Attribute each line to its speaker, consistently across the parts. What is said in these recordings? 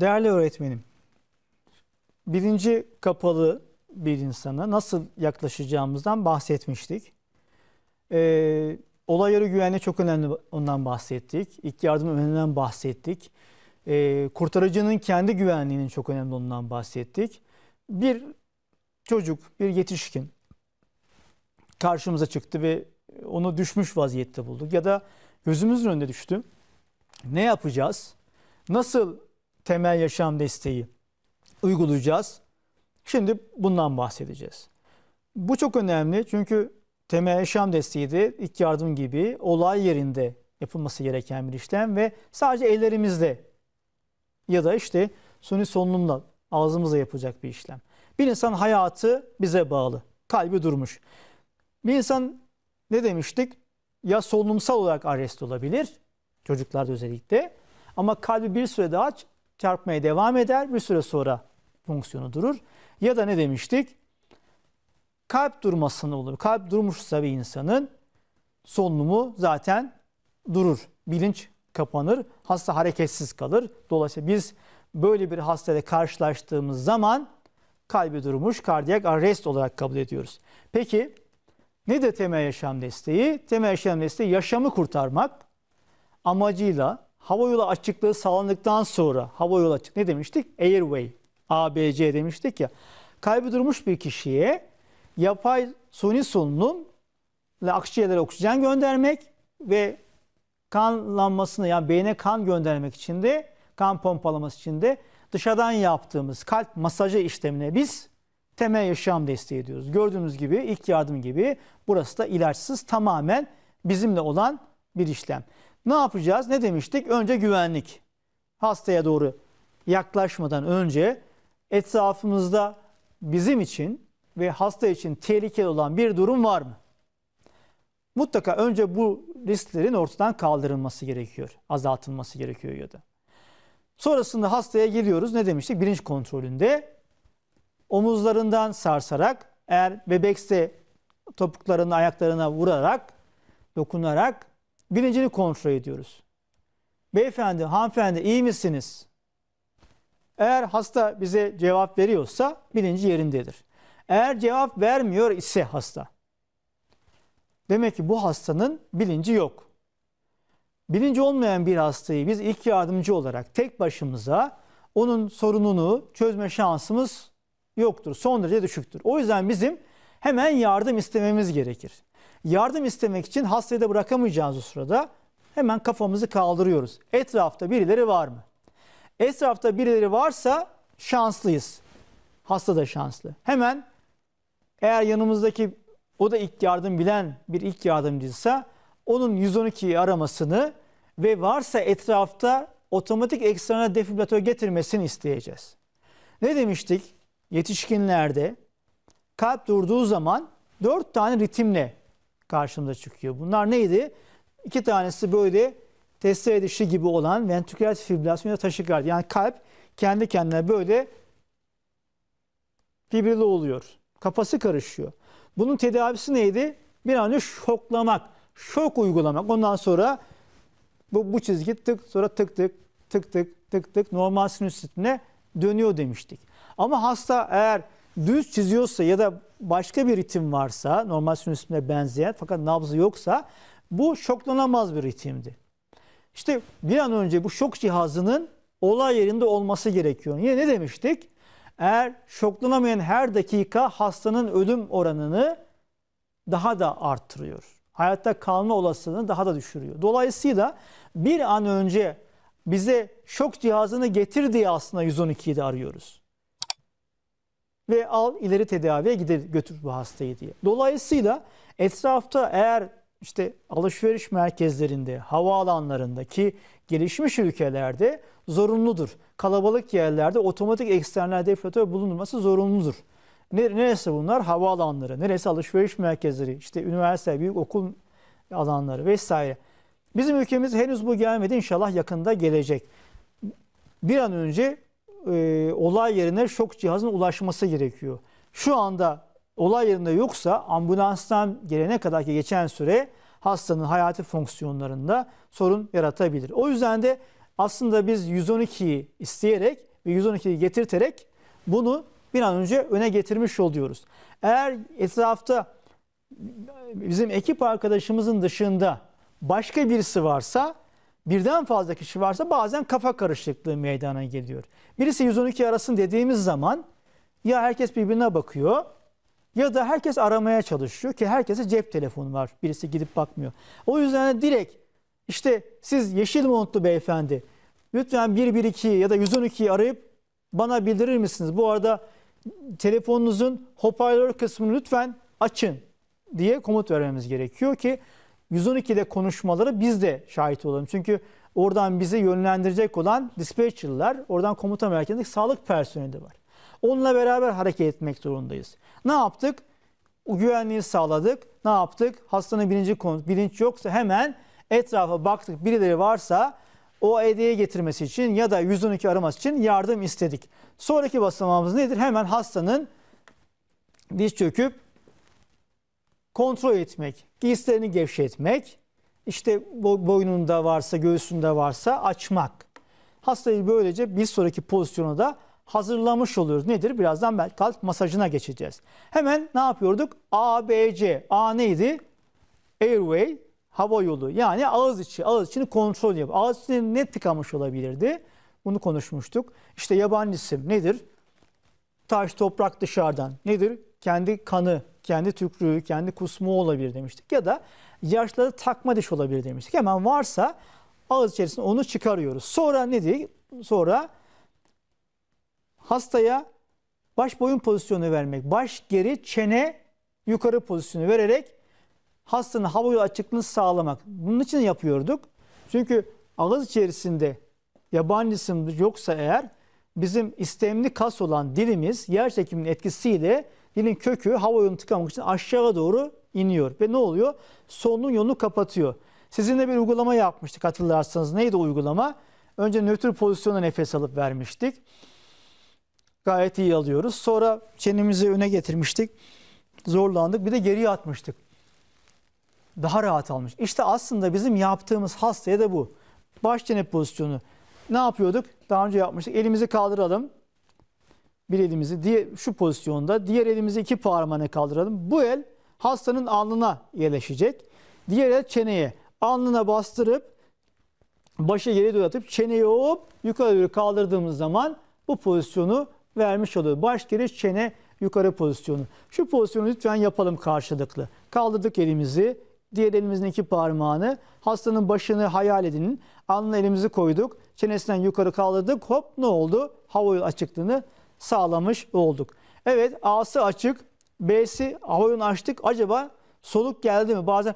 Speaker 1: Değerli öğretmenim, birinci kapalı bir insana nasıl yaklaşacağımızdan bahsetmiştik. Ee, olay yarı çok önemli ondan bahsettik. İlk yardım önünden bahsettik. Ee, kurtarıcının kendi güvenliğinin çok önemli ondan bahsettik. Bir çocuk, bir yetişkin karşımıza çıktı ve onu düşmüş vaziyette bulduk. Ya da gözümüzün önüne düştü. Ne yapacağız? Nasıl temel yaşam desteği uygulayacağız? Şimdi bundan bahsedeceğiz. Bu çok önemli çünkü temel yaşam desteği de ilk yardım gibi olay yerinde yapılması gereken bir işlem ve sadece ellerimizle ya da işte suni solunumla ağzımızla yapacak bir işlem. Bir insan hayatı bize bağlı. Kalbi durmuş. Bir insan ne demiştik? ya solunumsal olarak arrest olabilir çocuklarda özellikle ama kalbi bir süre daha çarpmaya devam eder bir süre sonra fonksiyonu durur. Ya da ne demiştik? Kalp durmasını olur. Kalp durmuşsa bir insanın solunumu zaten durur. Bilinç kapanır. Hasta hareketsiz kalır. Dolayısıyla biz böyle bir hastayla karşılaştığımız zaman kalbi durmuş, kardiyak arrest olarak kabul ediyoruz. Peki ne de temel yaşam desteği? Temel yaşam desteği yaşamı kurtarmak amacıyla hava yolu açıklığı sağlandıktan sonra hava yolu açık ne demiştik? Airway, ABC demiştik ya. Kalbi durmuş bir kişiye yapay suni solunum ile akciğerlere oksijen göndermek ve kanlanmasını yani beyne kan göndermek için de kan pompalaması için de dışarıdan yaptığımız kalp masajı işlemine biz temel yaşam desteği ediyoruz. Gördüğünüz gibi ilk yardım gibi burası da ilaçsız tamamen bizimle olan bir işlem. Ne yapacağız? Ne demiştik? Önce güvenlik. Hastaya doğru yaklaşmadan önce etrafımızda bizim için ve hasta için tehlikeli olan bir durum var mı? Mutlaka önce bu risklerin ortadan kaldırılması gerekiyor. Azaltılması gerekiyor ya da. Sonrasında hastaya geliyoruz. Ne demiştik? Birinci kontrolünde omuzlarından sarsarak eğer bebekse topuklarını ayaklarına vurarak, dokunarak bilincini kontrol ediyoruz. Beyefendi, hanımefendi iyi misiniz? Eğer hasta bize cevap veriyorsa bilinci yerindedir. Eğer cevap vermiyor ise hasta. Demek ki bu hastanın bilinci yok. Bilinci olmayan bir hastayı biz ilk yardımcı olarak tek başımıza onun sorununu çözme şansımız yoktur. Son derece düşüktür. O yüzden bizim hemen yardım istememiz gerekir. Yardım istemek için hastayı da bırakamayacağımız o sırada hemen kafamızı kaldırıyoruz. Etrafta birileri var mı? Etrafta birileri varsa şanslıyız. Hasta da şanslı. Hemen eğer yanımızdaki o da ilk yardım bilen bir ilk yardımcıysa onun 112'yi aramasını ve varsa etrafta otomatik ekstrana defibrilatör getirmesini isteyeceğiz. Ne demiştik? yetişkinlerde kalp durduğu zaman dört tane ritimle karşımıza çıkıyor. Bunlar neydi? İki tanesi böyle testere edişi gibi olan ventriküler fibrilasyon ya taşikardi. Yani kalp kendi kendine böyle fibrili oluyor. Kafası karışıyor. Bunun tedavisi neydi? Bir an önce şoklamak, şok uygulamak. Ondan sonra bu, bu çizgi tık sonra tık tık tık tık tık tık normal sinüs ritmine dönüyor demiştik. Ama hasta eğer düz çiziyorsa ya da başka bir ritim varsa normal sinüsüne benzeyen fakat nabzı yoksa bu şoklanamaz bir ritimdi. İşte bir an önce bu şok cihazının olay yerinde olması gerekiyor. Yine ne demiştik? Eğer şoklanamayan her dakika hastanın ölüm oranını daha da arttırıyor. Hayatta kalma olasılığını daha da düşürüyor. Dolayısıyla bir an önce bize şok cihazını getir diye aslında 112'yi de arıyoruz ve al ileri tedaviye gider götür bu hastayı diye. Dolayısıyla etrafta eğer işte alışveriş merkezlerinde, havaalanlarında ki gelişmiş ülkelerde zorunludur. Kalabalık yerlerde otomatik eksternal deflatör bulunması zorunludur. Neresi bunlar? Havaalanları, neresi alışveriş merkezleri, işte üniversite, büyük okul alanları vesaire. Bizim ülkemiz henüz bu gelmedi. İnşallah yakında gelecek. Bir an önce e, olay yerine şok cihazının ulaşması gerekiyor. Şu anda olay yerinde yoksa ambulanstan gelene kadar ki geçen süre hastanın hayati fonksiyonlarında sorun yaratabilir. O yüzden de aslında biz 112'yi isteyerek ve 112'yi getirterek bunu bir an önce öne getirmiş oluyoruz. Eğer etrafta bizim ekip arkadaşımızın dışında başka birisi varsa birden fazla kişi varsa bazen kafa karışıklığı meydana geliyor. Birisi 112 arasın dediğimiz zaman ya herkes birbirine bakıyor ya da herkes aramaya çalışıyor ki herkese cep telefonu var. Birisi gidip bakmıyor. O yüzden direkt işte siz yeşil montlu beyefendi lütfen 112 ya da 112'yi arayıp bana bildirir misiniz? Bu arada telefonunuzun hoparlör kısmını lütfen açın diye komut vermemiz gerekiyor ki 112'de konuşmaları biz de şahit olalım. Çünkü oradan bizi yönlendirecek olan dispatcher'lar, oradan komuta merkezindeki sağlık personeli de var. Onunla beraber hareket etmek zorundayız. Ne yaptık? O güvenliği sağladık. Ne yaptık? Hastanın bilinci, bilinç yoksa hemen etrafa baktık. Birileri varsa o ED'ye getirmesi için ya da 112 araması için yardım istedik. Sonraki basamağımız nedir? Hemen hastanın diz çöküp kontrol etmek, giysilerini gevşetmek, işte boynunda varsa, göğsünde varsa açmak. Hastayı böylece bir sonraki pozisyona da hazırlamış oluyoruz. Nedir? Birazdan belki kalp masajına geçeceğiz. Hemen ne yapıyorduk? A, B, C. A neydi? Airway, hava yolu. Yani ağız içi, ağız içini kontrol yap. Ağız içini ne tıkamış olabilirdi? Bunu konuşmuştuk. İşte yabancı isim nedir? Taş, toprak dışarıdan. Nedir? Kendi kanı, kendi tükrüğü, kendi kusmuğu olabilir demiştik. Ya da yaşları takma diş olabilir demiştik. Hemen varsa ağız içerisinde onu çıkarıyoruz. Sonra ne diye? Sonra hastaya baş boyun pozisyonu vermek. Baş geri, çene yukarı pozisyonu vererek hastanın havaya açıklığını sağlamak. Bunun için yapıyorduk. Çünkü ağız içerisinde yabancı yoksa eğer bizim istemli kas olan dilimiz yer çekiminin etkisiyle Dilin kökü hava yolunu tıkamak için aşağıya doğru iniyor. Ve ne oluyor? Solunum yolunu kapatıyor. Sizinle bir uygulama yapmıştık hatırlarsanız. Neydi uygulama? Önce nötr pozisyonda nefes alıp vermiştik. Gayet iyi alıyoruz. Sonra çenemizi öne getirmiştik. Zorlandık. Bir de geriye atmıştık. Daha rahat almış. İşte aslında bizim yaptığımız hastaya da bu. Baş çene pozisyonu. Ne yapıyorduk? Daha önce yapmıştık. Elimizi kaldıralım bir elimizi diye şu pozisyonda, diğer elimizi iki parmağına kaldıralım. Bu el hastanın alnına yerleşecek. Diğer el çeneye. Alnına bastırıp başı geri doğru atıp çeneyi hop yukarı doğru kaldırdığımız zaman bu pozisyonu vermiş oluyor. Baş geri çene yukarı pozisyonu. Şu pozisyonu lütfen yapalım karşılıklı. Kaldırdık elimizi. Diğer elimizin iki parmağını hastanın başını hayal edinin. Alnına elimizi koyduk. Çenesinden yukarı kaldırdık. Hop ne oldu? Hava açıklığını sağlamış olduk. Evet A'sı açık, B'si havayonu açtık. Acaba soluk geldi mi? Bazen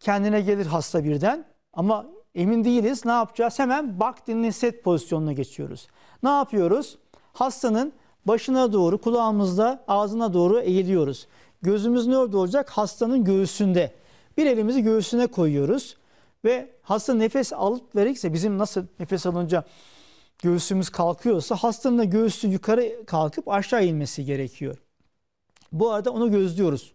Speaker 1: kendine gelir hasta birden ama emin değiliz. Ne yapacağız? Hemen bak dinle set pozisyonuna geçiyoruz. Ne yapıyoruz? Hastanın başına doğru kulağımızda ağzına doğru eğiliyoruz. Gözümüz nerede olacak? Hastanın göğsünde. Bir elimizi göğsüne koyuyoruz ve hasta nefes alıp verirse bizim nasıl nefes alınca göğsümüz kalkıyorsa hastanın da göğsü yukarı kalkıp aşağı inmesi gerekiyor. Bu arada onu gözlüyoruz.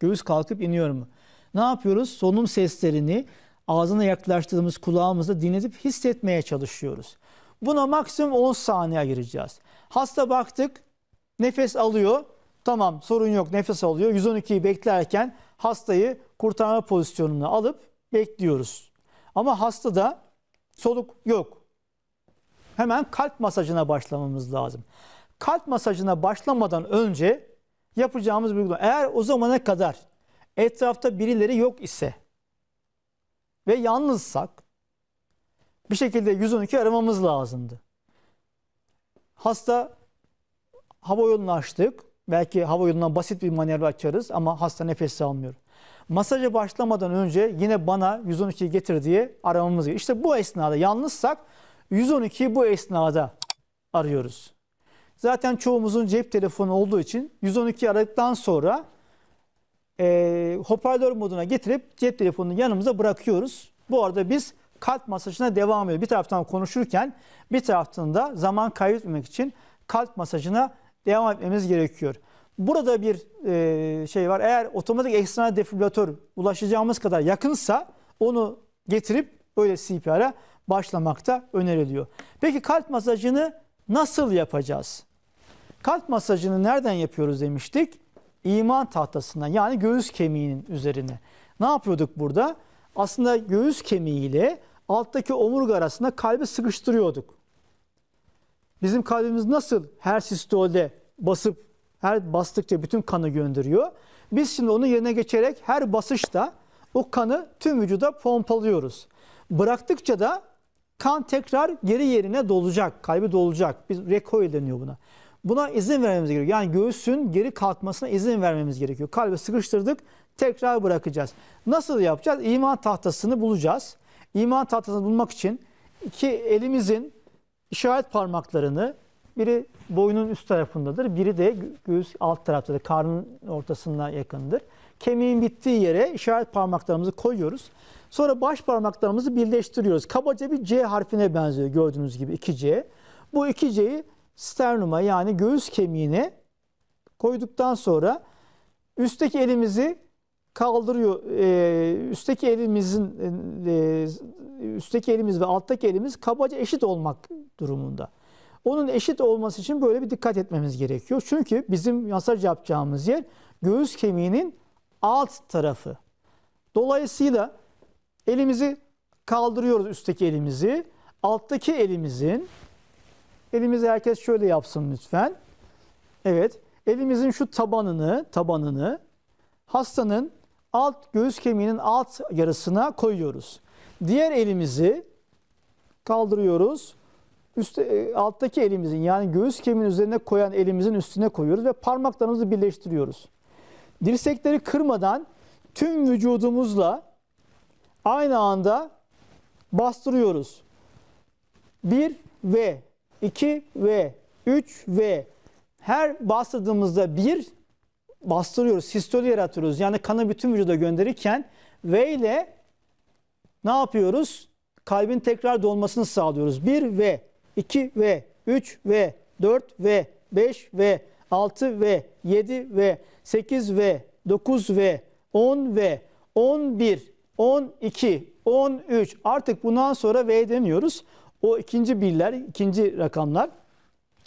Speaker 1: Göğüs kalkıp iniyor mu? Ne yapıyoruz? Solunum seslerini ağzına yaklaştırdığımız kulağımızda dinletip hissetmeye çalışıyoruz. Buna maksimum 10 saniye ayıracağız. Hasta baktık, nefes alıyor. Tamam sorun yok nefes alıyor. 112'yi beklerken hastayı kurtarma pozisyonuna alıp bekliyoruz. Ama hastada soluk yok hemen kalp masajına başlamamız lazım. Kalp masajına başlamadan önce yapacağımız bir uygulama. Eğer o zamana kadar etrafta birileri yok ise ve yalnızsak bir şekilde 112 aramamız lazımdı. Hasta hava yolunu açtık. Belki hava yolundan basit bir manevra açarız ama hasta nefes almıyor. Masaja başlamadan önce yine bana 112'yi getir diye aramamız gerekiyor. İşte bu esnada yalnızsak 112 bu esnada arıyoruz. Zaten çoğumuzun cep telefonu olduğu için 112 aradıktan sonra e, hoparlör moduna getirip cep telefonunu yanımıza bırakıyoruz. Bu arada biz kalp masajına devam ediyoruz. Bir taraftan konuşurken bir taraftan da zaman kaybetmemek için kalp masajına devam etmemiz gerekiyor. Burada bir e, şey var. Eğer otomatik eksternal defibrilatör ulaşacağımız kadar yakınsa onu getirip böyle CPR'a başlamakta öneriliyor. Peki kalp masajını nasıl yapacağız? Kalp masajını nereden yapıyoruz demiştik? İman tahtasından yani göğüs kemiğinin üzerine. Ne yapıyorduk burada? Aslında göğüs kemiğiyle alttaki omurga arasında kalbi sıkıştırıyorduk. Bizim kalbimiz nasıl her sistolde basıp her bastıkça bütün kanı gönderiyor. Biz şimdi onun yerine geçerek her basışta o kanı tüm vücuda pompalıyoruz. Bıraktıkça da Kan tekrar geri yerine dolacak, kalbi dolacak. Biz recoil deniyor buna. Buna izin vermemiz gerekiyor. Yani göğsün geri kalkmasına izin vermemiz gerekiyor. Kalbi sıkıştırdık, tekrar bırakacağız. Nasıl yapacağız? İman tahtasını bulacağız. İman tahtasını bulmak için iki elimizin işaret parmaklarını biri boynun üst tarafındadır, biri de göğüs alt taraftadır, karnın ortasına yakındır. Kemiğin bittiği yere işaret parmaklarımızı koyuyoruz. Sonra baş parmaklarımızı birleştiriyoruz. Kabaca bir C harfine benziyor gördüğünüz gibi 2C. Bu 2C'yi sternuma yani göğüs kemiğine koyduktan sonra üstteki elimizi kaldırıyor. E, üstteki elimizin e, üstteki elimiz ve alttaki elimiz kabaca eşit olmak durumunda. Onun eşit olması için böyle bir dikkat etmemiz gerekiyor. Çünkü bizim masaj yapacağımız yer göğüs kemiğinin alt tarafı. Dolayısıyla Elimizi kaldırıyoruz üstteki elimizi. Alttaki elimizin elimizi herkes şöyle yapsın lütfen. Evet. Elimizin şu tabanını, tabanını hastanın alt göğüs kemiğinin alt yarısına koyuyoruz. Diğer elimizi kaldırıyoruz. Üst, e, alttaki elimizin yani göğüs kemiğinin üzerine koyan elimizin üstüne koyuyoruz ve parmaklarımızı birleştiriyoruz. Dirsekleri kırmadan tüm vücudumuzla aynı anda bastırıyoruz. 1 ve 2 ve 3 ve her bastırdığımızda 1 bastırıyoruz. Sistoli yaratıyoruz. Yani kanı bütün vücuda gönderirken V ile ne yapıyoruz? Kalbin tekrar dolmasını sağlıyoruz. 1 ve 2 ve 3 ve 4 ve 5 ve 6 ve 7 ve 8 ve 9 ve 10 ve 11 12, 13 artık bundan sonra V demiyoruz. O ikinci birler, ikinci rakamlar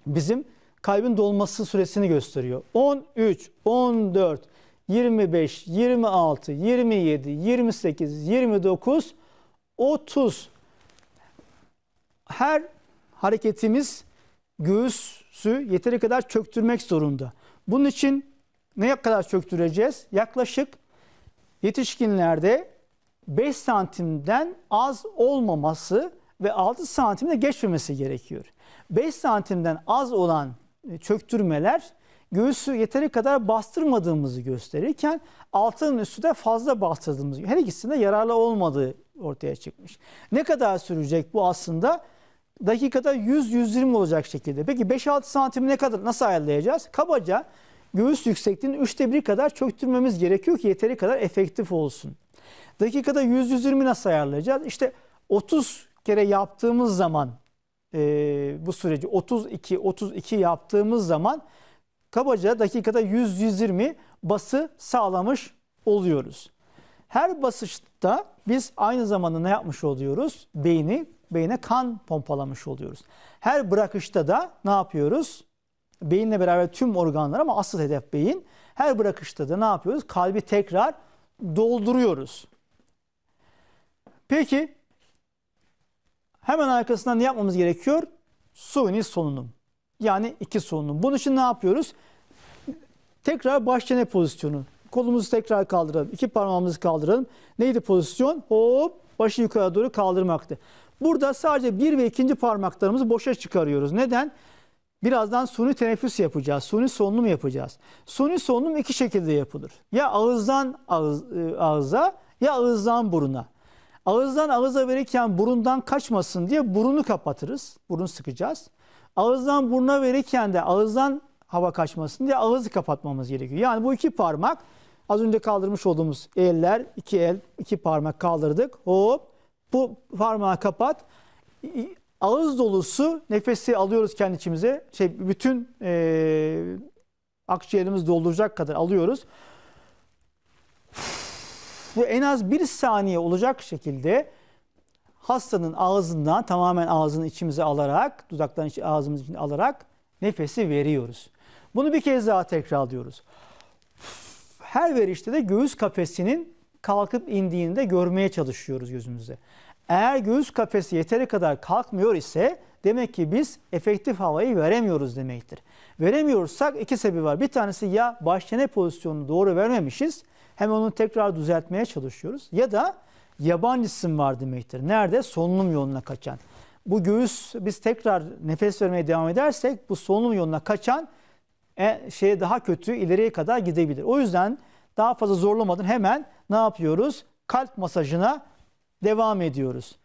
Speaker 1: bizim kalbin dolması süresini gösteriyor. 13, 14, 25, 26, 27, 28, 29, 30. Her hareketimiz göğüsü yeteri kadar çöktürmek zorunda. Bunun için neye kadar çöktüreceğiz? Yaklaşık yetişkinlerde 5 santimden az olmaması ve 6 santimde geçmemesi gerekiyor. 5 santimden az olan e, çöktürmeler göğsü yeteri kadar bastırmadığımızı gösterirken altının üstü de fazla bastırdığımız her ikisinde yararlı olmadığı ortaya çıkmış. Ne kadar sürecek bu aslında? Dakikada 100-120 olacak şekilde. Peki 5-6 santim ne kadar nasıl ayarlayacağız? Kabaca göğüs yüksekliğinin üçte biri kadar çöktürmemiz gerekiyor ki yeteri kadar efektif olsun. Dakikada 100-120 nasıl ayarlayacağız? İşte 30 kere yaptığımız zaman e, bu süreci 32-32 yaptığımız zaman kabaca dakikada 100-120 bası sağlamış oluyoruz. Her basışta biz aynı zamanda ne yapmış oluyoruz? Beyni, beyne kan pompalamış oluyoruz. Her bırakışta da ne yapıyoruz? Beyinle beraber tüm organlar ama asıl hedef beyin. Her bırakışta da ne yapıyoruz? Kalbi tekrar dolduruyoruz. Peki hemen arkasından ne yapmamız gerekiyor? Suni solunum. Yani iki solunum. Bunun için ne yapıyoruz? Tekrar baş çene pozisyonu. Kolumuzu tekrar kaldıralım. İki parmağımızı kaldıralım. Neydi pozisyon? Hop başı yukarı doğru kaldırmaktı. Burada sadece bir ve ikinci parmaklarımızı boşa çıkarıyoruz. Neden? Birazdan suni teneffüs yapacağız. Suni solunum yapacağız. Suni solunum iki şekilde yapılır. Ya ağızdan ağız, e, ağıza ya ağızdan buruna. Ağızdan ağıza verirken burundan kaçmasın diye burunu kapatırız. Burun sıkacağız. Ağızdan buruna verirken de ağızdan hava kaçmasın diye ağızı kapatmamız gerekiyor. Yani bu iki parmak az önce kaldırmış olduğumuz eller, iki el, iki parmak kaldırdık. Hop bu parmağı kapat. Ağız dolusu nefesi alıyoruz kendi içimize. Şey, bütün e, akciğerimiz dolduracak kadar alıyoruz bu en az bir saniye olacak şekilde hastanın ağzından tamamen ağzını içimize alarak, dudaklarını ağzımızın içine alarak nefesi veriyoruz. Bunu bir kez daha tekrarlıyoruz. Her verişte de göğüs kafesinin kalkıp indiğini de görmeye çalışıyoruz gözümüzde. Eğer göğüs kafesi yeteri kadar kalkmıyor ise demek ki biz efektif havayı veremiyoruz demektir. Veremiyorsak iki sebebi var. Bir tanesi ya baş çene pozisyonunu doğru vermemişiz. Hem onu tekrar düzeltmeye çalışıyoruz. Ya da yaban isim var demektir. Nerede? Solunum yoluna kaçan. Bu göğüs biz tekrar nefes vermeye devam edersek bu solunum yoluna kaçan e, şeye daha kötü ileriye kadar gidebilir. O yüzden daha fazla zorlamadan hemen ne yapıyoruz? Kalp masajına devam ediyoruz.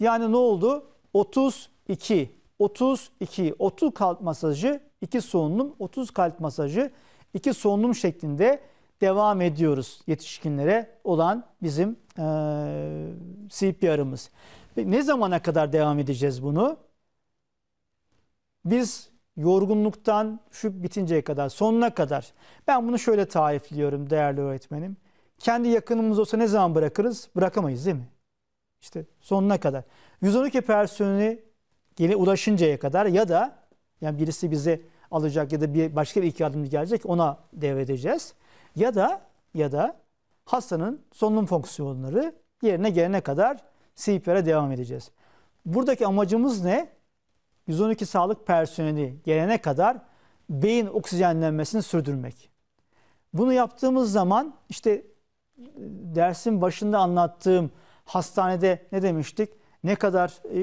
Speaker 1: Yani ne oldu? 32, 32, 30 kalp masajı, 2 solunum, 30 kalp masajı, 2 solunum şeklinde devam ediyoruz yetişkinlere olan bizim e, CPR'ımız. Ne zamana kadar devam edeceğiz bunu? Biz yorgunluktan şu bitinceye kadar, sonuna kadar. Ben bunu şöyle tarifliyorum değerli öğretmenim. Kendi yakınımız olsa ne zaman bırakırız? Bırakamayız değil mi? İşte sonuna kadar. 112 personeli gele ulaşıncaya kadar ya da yani birisi bizi alacak ya da bir başka bir iki yardımcı gelecek ona devredeceğiz. Ya da ya da hastanın solunum fonksiyonları yerine gelene kadar CPR'e devam edeceğiz. Buradaki amacımız ne? 112 sağlık personeli gelene kadar beyin oksijenlenmesini sürdürmek. Bunu yaptığımız zaman işte dersin başında anlattığım hastanede ne demiştik? Ne kadar e,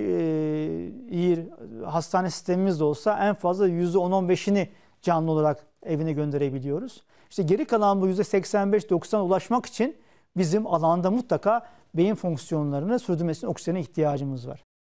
Speaker 1: iyi hastane sistemimiz de olsa en fazla %10-15'ini canlı olarak evine gönderebiliyoruz. İşte geri kalan bu %85-90'a ulaşmak için bizim alanda mutlaka beyin fonksiyonlarını sürdürmesinin oksijene ihtiyacımız var.